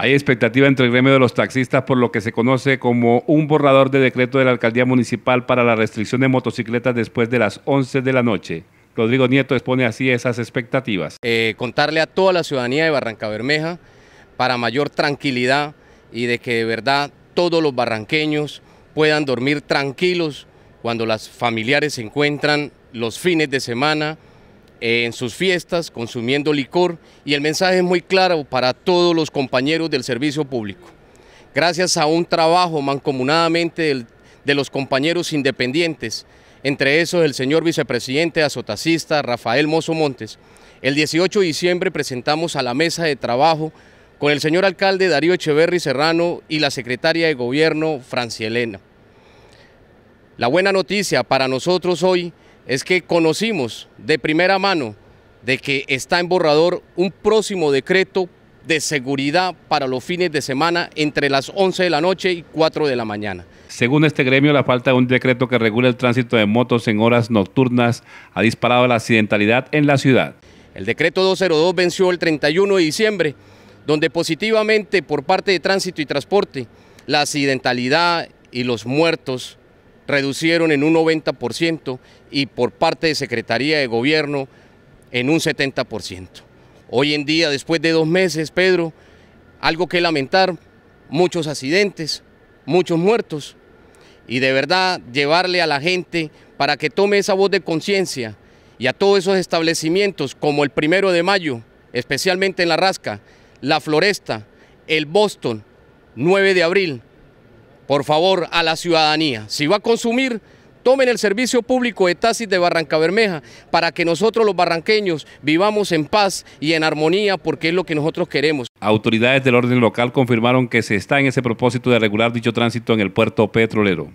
Hay expectativa entre el gremio de los taxistas por lo que se conoce como un borrador de decreto de la alcaldía municipal para la restricción de motocicletas después de las 11 de la noche. Rodrigo Nieto expone así esas expectativas. Eh, contarle a toda la ciudadanía de Barranca Bermeja para mayor tranquilidad y de que de verdad todos los barranqueños puedan dormir tranquilos cuando las familiares se encuentran los fines de semana en sus fiestas, consumiendo licor y el mensaje es muy claro para todos los compañeros del servicio público. Gracias a un trabajo mancomunadamente de los compañeros independientes, entre esos el señor vicepresidente azotacista Rafael Mozo Montes, el 18 de diciembre presentamos a la mesa de trabajo con el señor alcalde Darío Echeverri Serrano y la secretaria de gobierno Francia Elena. La buena noticia para nosotros hoy es que conocimos de primera mano de que está en borrador un próximo decreto de seguridad para los fines de semana entre las 11 de la noche y 4 de la mañana. Según este gremio, la falta de un decreto que regule el tránsito de motos en horas nocturnas ha disparado la accidentalidad en la ciudad. El decreto 202 venció el 31 de diciembre, donde positivamente por parte de tránsito y transporte, la accidentalidad y los muertos reducieron en un 90% y por parte de Secretaría de Gobierno en un 70%. Hoy en día, después de dos meses, Pedro, algo que lamentar, muchos accidentes, muchos muertos, y de verdad llevarle a la gente para que tome esa voz de conciencia y a todos esos establecimientos como el primero de mayo, especialmente en La Rasca, La Floresta, el Boston, 9 de abril, por favor, a la ciudadanía. Si va a consumir, tomen el servicio público de taxis de Barranca Bermeja para que nosotros los barranqueños vivamos en paz y en armonía porque es lo que nosotros queremos. Autoridades del orden local confirmaron que se está en ese propósito de regular dicho tránsito en el puerto petrolero.